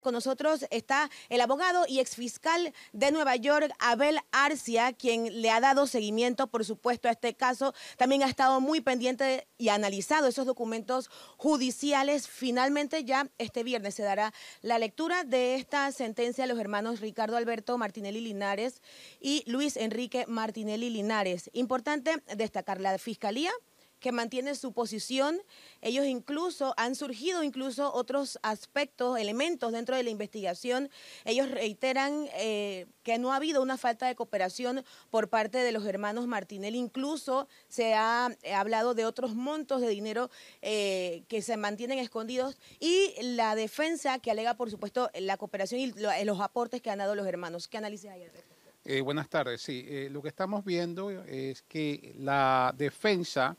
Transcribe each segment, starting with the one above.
Con nosotros está el abogado y exfiscal de Nueva York, Abel Arcia, quien le ha dado seguimiento, por supuesto, a este caso. También ha estado muy pendiente y ha analizado esos documentos judiciales. Finalmente, ya este viernes se dará la lectura de esta sentencia a los hermanos Ricardo Alberto Martinelli Linares y Luis Enrique Martinelli Linares. Importante destacar, la Fiscalía que mantiene su posición. Ellos incluso han surgido incluso otros aspectos, elementos dentro de la investigación. Ellos reiteran eh, que no ha habido una falta de cooperación por parte de los hermanos Martinel. Incluso se ha eh, hablado de otros montos de dinero eh, que se mantienen escondidos y la defensa que alega, por supuesto, la cooperación y los aportes que han dado los hermanos. ¿Qué análisis hay buenas tardes. Sí, lo que estamos viendo es que la defensa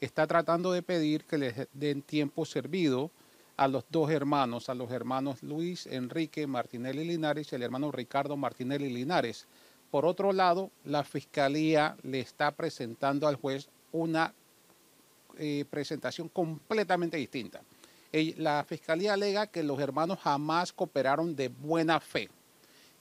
está tratando de pedir que les den tiempo servido a los dos hermanos, a los hermanos Luis Enrique Martinelli Linares y el hermano Ricardo Martinelli Linares. Por otro lado, la Fiscalía le está presentando al juez una eh, presentación completamente distinta. La Fiscalía alega que los hermanos jamás cooperaron de buena fe,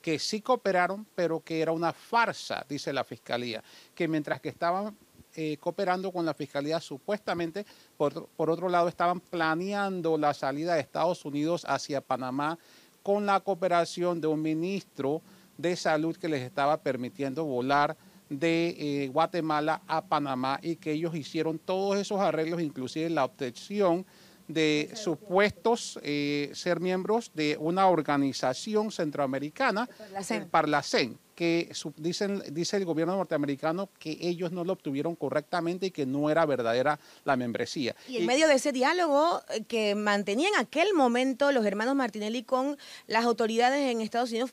que sí cooperaron, pero que era una farsa, dice la Fiscalía, que mientras que estaban eh, cooperando con la Fiscalía supuestamente. Por, otro lado, estaban planeando la salida de Estados Unidos hacia Panamá con la cooperación de un ministro de salud que les estaba permitiendo volar de eh, Guatemala a Panamá y que ellos hicieron todos esos arreglos, inclusive la obtención de supuestos eh, ser miembros de una organización centroamericana, la e Parlacén. E que dicen, dice el gobierno norteamericano que ellos no lo obtuvieron correctamente y que no era verdadera la membresía. Y en medio de ese diálogo eh, que mantenían en aquel momento los hermanos Martinelli con las autoridades en Estados Unidos,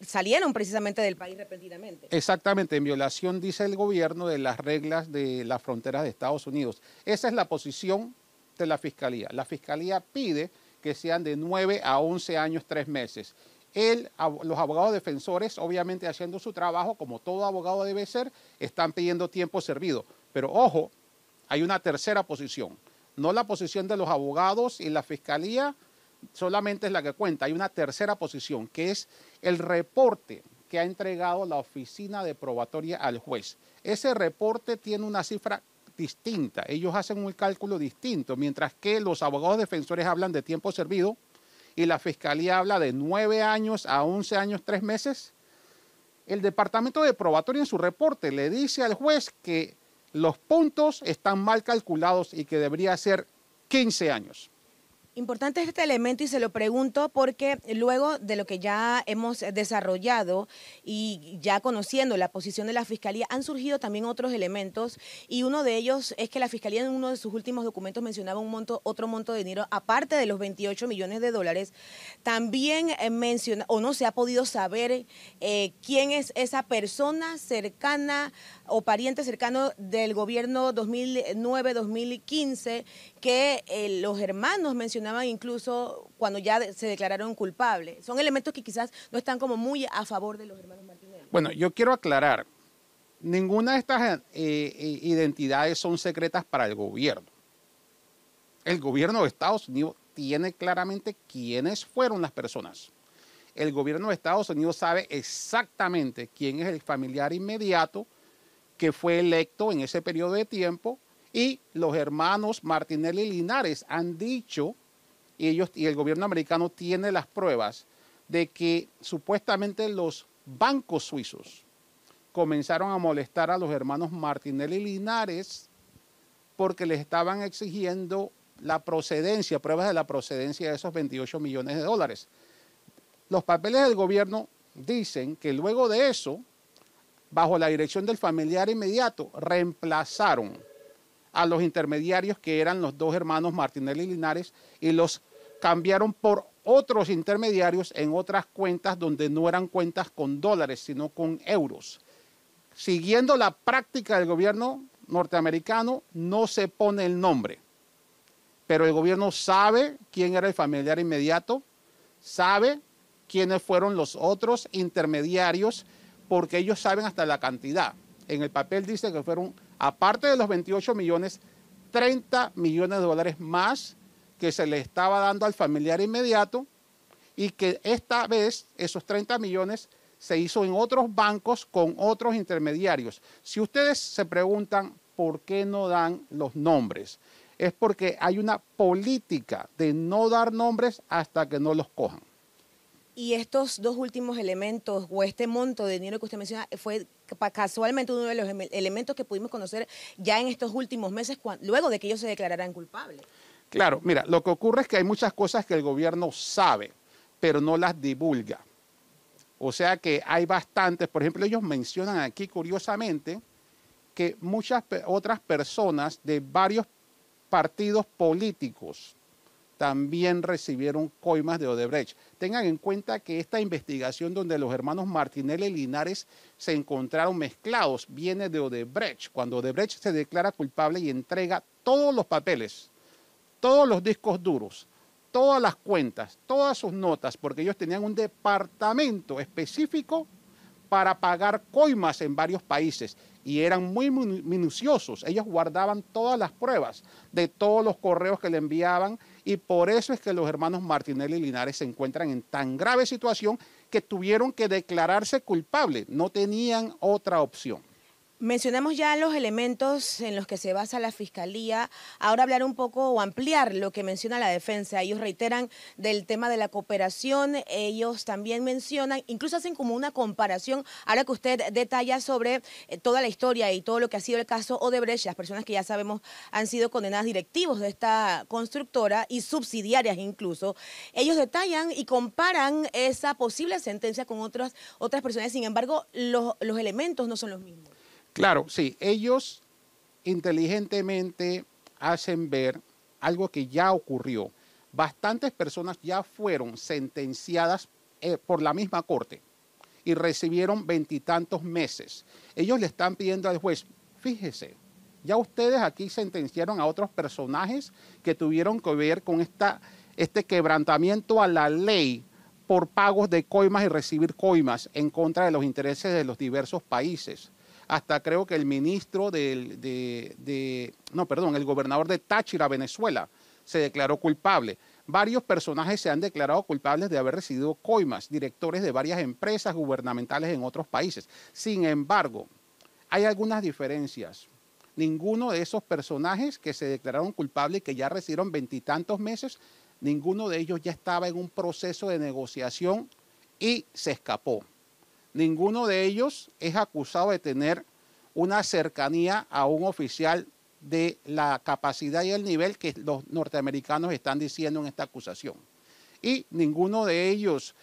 salieron precisamente del país repentinamente. Exactamente, en violación, dice el gobierno, de las reglas de las fronteras de Estados Unidos. Esa es la posición de la Fiscalía. La Fiscalía pide que sean de 9 a 11 años, 3 meses los abogados defensores, obviamente haciendo su trabajo, como todo abogado debe ser, están pidiendo tiempo servido. Pero ojo, hay una tercera posición. No la posición de los abogados y la fiscalía solamente es la que cuenta. Hay una tercera posición, que es el reporte que ha entregado la oficina de probatoria al juez. Ese reporte tiene una cifra distinta. Ellos hacen un cálculo distinto, mientras que los abogados defensores hablan de tiempo servido y la Fiscalía habla de nueve años a 11 años, tres meses, el Departamento de Probatoria en su reporte le dice al juez que los puntos están mal calculados y que debería ser 15 años. Importante este elemento y se lo pregunto porque luego de lo que ya hemos desarrollado y ya conociendo la posición de la Fiscalía, han surgido también otros elementos y uno de ellos es que la Fiscalía en uno de sus últimos documentos mencionaba un monto, otro monto de dinero, aparte de los 28 millones de dólares, también eh, menciona o no se ha podido saber eh, quién es esa persona cercana o pariente cercano del gobierno 2009-2015 que eh, los hermanos mencionaron incluso cuando ya se declararon culpables. Son elementos que quizás no están como muy a favor de los hermanos Martinelli. Bueno, yo quiero aclarar, ninguna de estas eh, eh, identidades son secretas para el gobierno. El gobierno de Estados Unidos tiene claramente quiénes fueron las personas. El gobierno de Estados Unidos sabe exactamente quién es el familiar inmediato que fue electo en ese periodo de tiempo y los hermanos Martinelli y Linares han dicho y ellos y el gobierno americano tiene las pruebas de que supuestamente los bancos suizos comenzaron a molestar a los hermanos Martinelli y Linares porque les estaban exigiendo la procedencia, pruebas de la procedencia de esos 28 millones de dólares. Los papeles del gobierno dicen que luego de eso, bajo la dirección del familiar inmediato, reemplazaron a los intermediarios que eran los dos hermanos Martinelli y Linares y los cambiaron por otros intermediarios en otras cuentas donde no eran cuentas con dólares, sino con euros. Siguiendo la práctica del gobierno norteamericano, no se pone el nombre, pero el gobierno sabe quién era el familiar inmediato, sabe quiénes fueron los otros intermediarios, porque ellos saben hasta la cantidad en el papel dice que fueron, aparte de los 28 millones, 30 millones de dólares más que se le estaba dando al familiar inmediato y que esta vez esos 30 millones se hizo en otros bancos con otros intermediarios. Si ustedes se preguntan por qué no dan los nombres, es porque hay una política de no dar nombres hasta que no los cojan. Y estos dos últimos elementos o este monto de dinero que usted menciona eh, fue casualmente uno de los elementos que pudimos conocer ya en estos últimos meses, luego de que ellos se declararan culpables. Claro, mira, lo que ocurre es que hay muchas cosas que el gobierno sabe, pero no las divulga. O sea que hay bastantes, por ejemplo, ellos mencionan aquí curiosamente que muchas otras personas de varios partidos políticos también recibieron coimas de Odebrecht. Tengan en cuenta que esta investigación donde los hermanos Martinelli y Linares se encontraron mezclados viene de Odebrecht, cuando Odebrecht se declara culpable y entrega todos los papeles, todos los discos duros, todas las cuentas, todas sus notas, porque ellos tenían un departamento específico para pagar coimas en varios países y eran muy minuciosos. Ellos guardaban todas las pruebas de todos los correos que le enviaban y por eso es que los hermanos Martinelli y Linares se encuentran en tan grave situación que tuvieron que declararse culpables. No tenían otra opción. Mencionamos ya los elementos en los que se basa la Fiscalía. Ahora hablar un poco o ampliar lo que menciona la defensa. Ellos reiteran del tema de la cooperación, ellos también mencionan, incluso hacen como una comparación, ahora que usted detalla sobre eh, toda la historia y todo lo que ha sido el caso Odebrecht, las personas que ya sabemos han sido condenadas directivos de esta constructora y subsidiarias incluso. Ellos detallan y comparan esa posible sentencia con otras, otras personas, sin embargo, los, los elementos no son los mismos. Claro, sí, ellos inteligentemente hacen ver algo que ya ocurrió. Bastantes personas ya fueron sentenciadas eh, por la misma corte y recibieron veintitantos meses. Ellos le están pidiendo al juez, fíjese, ya ustedes aquí sentenciaron a otros personajes que tuvieron que ver con esta, este quebrantamiento a la ley por pagos de coimas y recibir coimas en contra de los intereses de los diversos países hasta creo que el ministro del, de, no, perdón, el gobernador de Táchira, Venezuela, se declaró culpable. Varios personajes se han declarado culpables de haber recibido coimas, directores de varias empresas gubernamentales en otros países. Sin embargo, hay algunas diferencias. Ninguno de esos personajes que se declararon culpables y que ya recibieron veintitantos meses, ninguno de ellos ya estaba en un proceso de negociación y se escapó. Ninguno de ellos es acusado de tener una cercanía a un oficial de la capacidad y el nivel que los norteamericanos están diciendo en esta acusación. Y ninguno de ellos,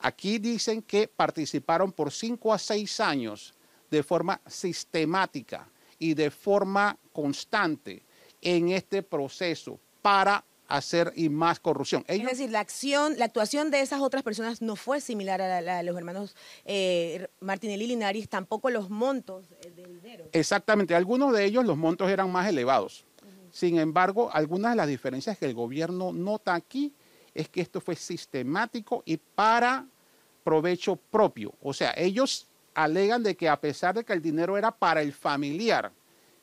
aquí dicen que participaron por cinco a seis años de forma sistemática y de forma constante en este proceso para hacer y más corrupción. Es decir, la acción, la actuación de esas otras personas no fue similar a la de los hermanos eh, Martinelli y Linares, tampoco los montos eh, de dinero. Exactamente, algunos de ellos los montos eran más elevados. Sin embargo, algunas de las diferencias que el gobierno nota aquí es que esto fue sistemático y para provecho propio. O sea, ellos alegan de que a pesar de que el dinero era para el familiar,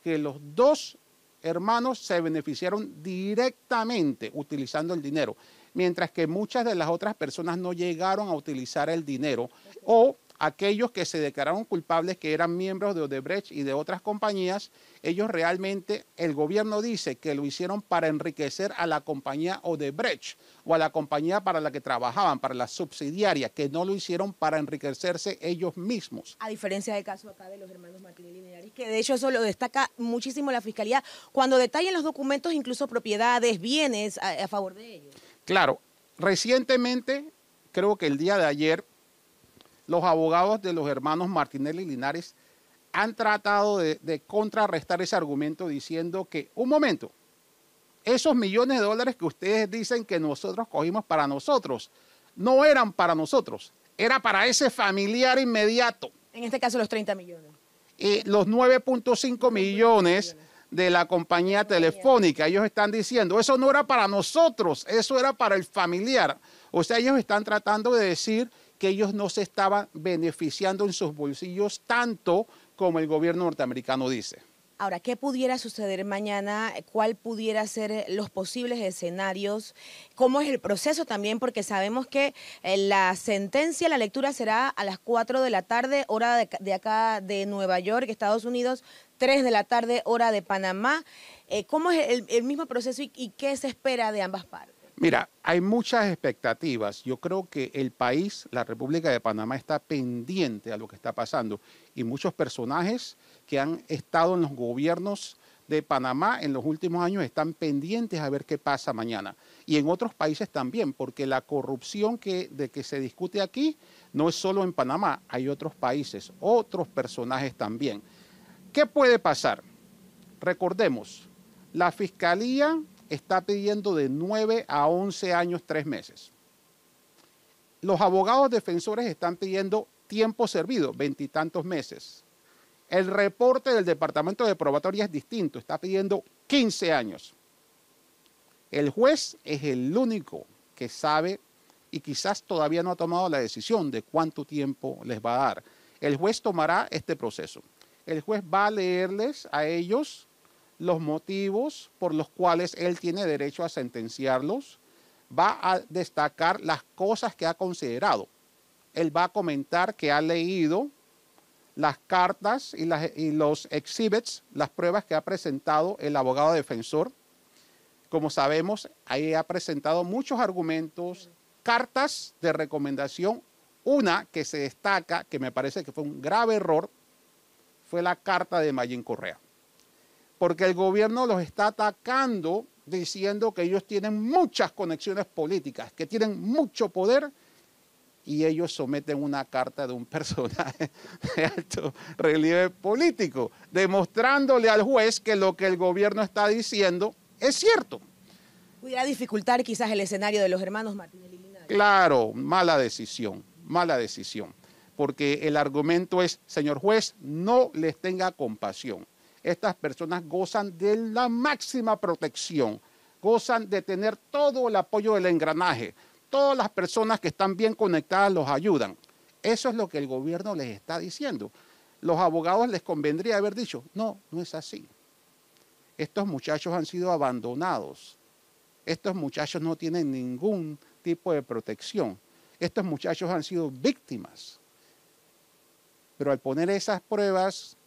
que los dos hermanos se beneficiaron directamente utilizando el dinero, mientras que muchas de las otras personas no llegaron a utilizar el dinero o aquellos que se declararon culpables, que eran miembros de Odebrecht y de otras compañías, ellos realmente, el gobierno dice que lo hicieron para enriquecer a la compañía Odebrecht o a la compañía para la que trabajaban, para la subsidiaria, que no lo hicieron para enriquecerse ellos mismos. A diferencia del caso acá de los hermanos Martínez que de hecho eso lo destaca muchísimo la Fiscalía, cuando detallan los documentos, incluso propiedades, bienes a favor de ellos. Claro, recientemente, creo que el día de ayer, los abogados de los hermanos Martinelli y Linares han tratado de, de, contrarrestar ese argumento diciendo que, un momento, esos millones de dólares que ustedes dicen que nosotros cogimos para nosotros, no eran para nosotros, era para ese familiar inmediato. En este caso los 30 millones. Y los 9.5 millones de la compañía telefónica, ellos están diciendo, eso no era para nosotros, eso era para el familiar. O sea, ellos están tratando de decir que ellos no se estaban beneficiando en sus bolsillos tanto como el gobierno norteamericano dice. Ahora, ¿qué pudiera suceder mañana? ¿Cuál pudiera ser los posibles escenarios? ¿Cómo es el proceso también? Porque sabemos que eh, la sentencia, la lectura será a las 4 de la tarde, hora de, acá de Nueva York, Estados Unidos, 3 de la tarde, hora de Panamá. Eh, ¿Cómo es el, mismo proceso y qué se espera de ambas partes? Mira, hay muchas expectativas. Yo creo que el país, la República de Panamá, está pendiente a lo que está pasando. Y muchos personajes que han estado en los gobiernos de Panamá en los últimos años están pendientes a ver qué pasa mañana. Y en otros países también, porque la corrupción que, de que se discute aquí no es solo en Panamá, hay otros países, otros personajes también. ¿Qué puede pasar? Recordemos, la Fiscalía está pidiendo de 9 a 11 años, 3 meses. Los abogados defensores están pidiendo tiempo servido, veintitantos meses. El reporte del Departamento de Probatoria es distinto, está pidiendo 15 años. El juez es el único que sabe y quizás todavía no ha tomado la decisión de cuánto tiempo les va a dar. El juez tomará este proceso. El juez va a leerles a ellos los motivos por los cuales él tiene derecho a sentenciarlos, va a destacar las cosas que ha considerado. Él va a comentar que ha leído las cartas y, los exhibits, las pruebas que ha presentado el abogado defensor. Como sabemos, ahí ha presentado muchos argumentos, cartas de recomendación. Una que se destaca, que me parece que fue un grave error, fue la carta de Mayín Correa porque el gobierno los está atacando diciendo que ellos tienen muchas conexiones políticas, que tienen mucho poder y ellos someten una carta de un personaje de alto relieve político, demostrándole al juez que lo que el gobierno está diciendo es cierto. Pudiera dificultar quizás el escenario de los hermanos Martínez Claro, mala decisión, mala decisión, porque el argumento es, señor juez, no les tenga compasión estas personas gozan de la máxima protección, gozan de tener todo el apoyo del engranaje. Todas las personas que están bien conectadas los ayudan. Eso es lo que el gobierno les está diciendo. Los abogados les convendría haber dicho, no, no es así. Estos muchachos han sido abandonados. Estos muchachos no tienen ningún tipo de protección. Estos muchachos han sido víctimas. Pero al poner esas pruebas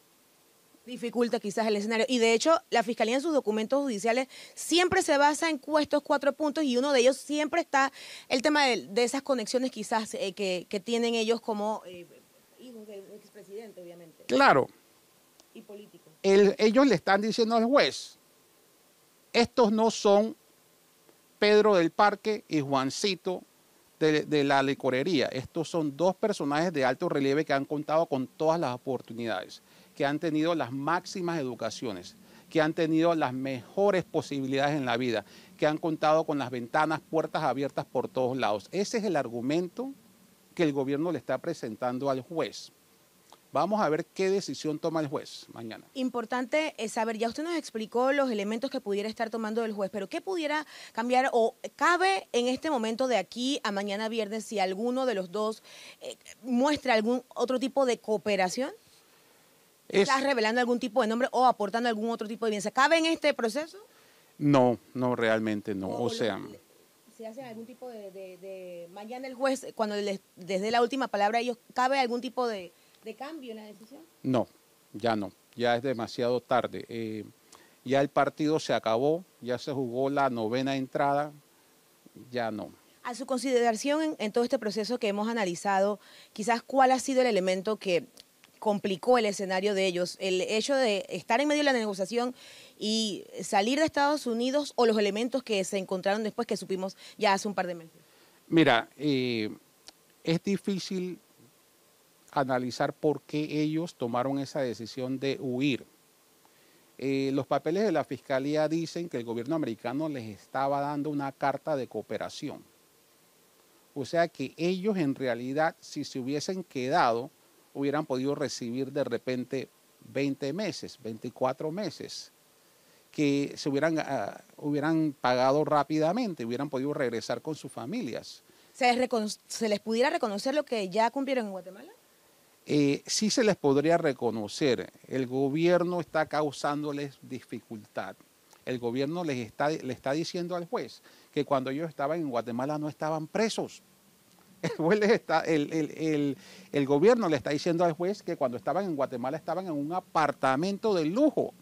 dificulta quizás el escenario. Y de hecho, la Fiscalía en sus documentos judiciales siempre se basa en estos cuatro puntos y uno de ellos siempre está el tema de, esas conexiones quizás eh, que, tienen ellos como eh, hijos del expresidente, obviamente. Claro. Y políticos. ellos le están diciendo al juez, estos no son Pedro del Parque y Juancito de, de la licorería. Estos son dos personajes de alto relieve que han contado con todas las oportunidades que han tenido las máximas educaciones, que han tenido las mejores posibilidades en la vida, que han contado con las ventanas, puertas abiertas por todos lados. Ese es el argumento que el gobierno le está presentando al juez. Vamos a ver qué decisión toma el juez mañana. Importante es saber, ya usted nos explicó los elementos que pudiera estar tomando el juez, pero ¿qué pudiera cambiar o cabe en este momento de aquí a mañana viernes si alguno de los dos eh, muestra algún otro tipo de cooperación? ¿Estás revelando algún tipo de nombre o aportando algún otro tipo de evidencia? ¿Cabe en este proceso? No, no, realmente no. O, sea... ¿Se hacen algún tipo de, Mañana el juez, cuando les, desde la última palabra ellos, ¿cabe algún tipo de, cambio en la decisión? No, ya no. Ya es demasiado tarde. Eh, ya el partido se acabó, ya se jugó la novena entrada, ya no. A su consideración en, todo este proceso que hemos analizado, quizás cuál ha sido el elemento que complicó el escenario de ellos. El hecho de estar en medio de la negociación y salir de Estados Unidos o los elementos que se encontraron después que supimos ya hace un par de meses. Mira, eh, es difícil analizar por qué ellos tomaron esa decisión de huir. Eh, los papeles de la Fiscalía dicen que el gobierno americano les estaba dando una carta de cooperación. O sea que ellos en realidad, si se hubiesen quedado, hubieran podido recibir de repente 20 meses, 24 meses, que se hubieran, ah, hubieran pagado rápidamente, hubieran podido regresar con sus familias. ¿Se les, pudiera reconocer lo que ya cumplieron en Guatemala? Eh, sí se les podría reconocer. El gobierno está causándoles dificultad. El gobierno les está, le está diciendo al juez que cuando ellos estaban en Guatemala no estaban presos. el gobierno le está diciendo al juez que cuando estaban en Guatemala estaban en un apartamento de lujo.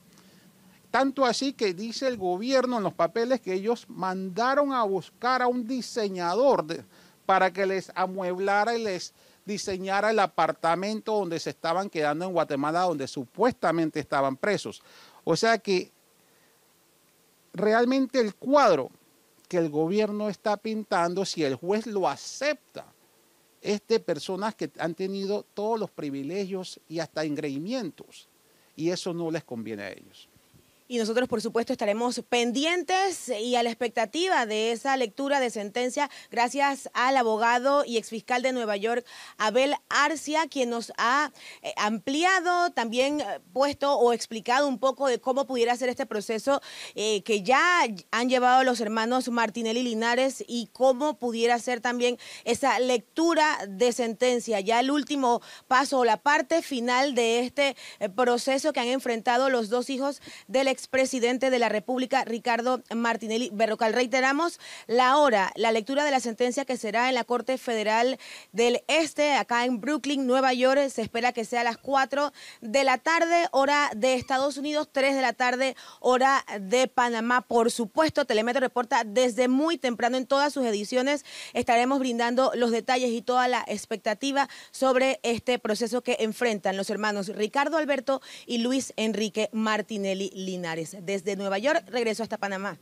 Tanto así que dice el gobierno en los papeles que ellos mandaron a buscar a un diseñador para que les amueblara y les diseñara el apartamento donde se estaban quedando en Guatemala, donde supuestamente estaban presos. O sea que realmente el cuadro que el gobierno está pintando, si el juez lo acepta, este, personas que han tenido todos los privilegios y hasta engreimientos, y eso no les conviene a ellos. Y nosotros, por supuesto, estaremos pendientes y a la expectativa de esa lectura de sentencia, gracias al abogado y exfiscal de Nueva York, Abel Arcia, quien nos ha eh, ampliado, también eh, puesto o explicado un poco de cómo pudiera ser este proceso eh, que ya han llevado los hermanos Martinelli Linares y cómo pudiera ser también esa lectura de sentencia, ya el último paso o la parte final de este proceso que han enfrentado los dos hijos del expresidente de la República, Ricardo Martinelli Berrocal. Reiteramos la hora, la lectura de la sentencia que será en la Corte Federal del Este, acá en Brooklyn, Nueva York. Se espera que sea a las 4 de la tarde, hora de Estados Unidos, 3 de la tarde, hora de Panamá. Por supuesto, Telemetro reporta desde muy temprano en todas sus ediciones. Estaremos brindando los detalles y toda la expectativa sobre este proceso que enfrentan los hermanos Ricardo Alberto y Luis Enrique Martinelli desde Nueva York regreso hasta Panamá.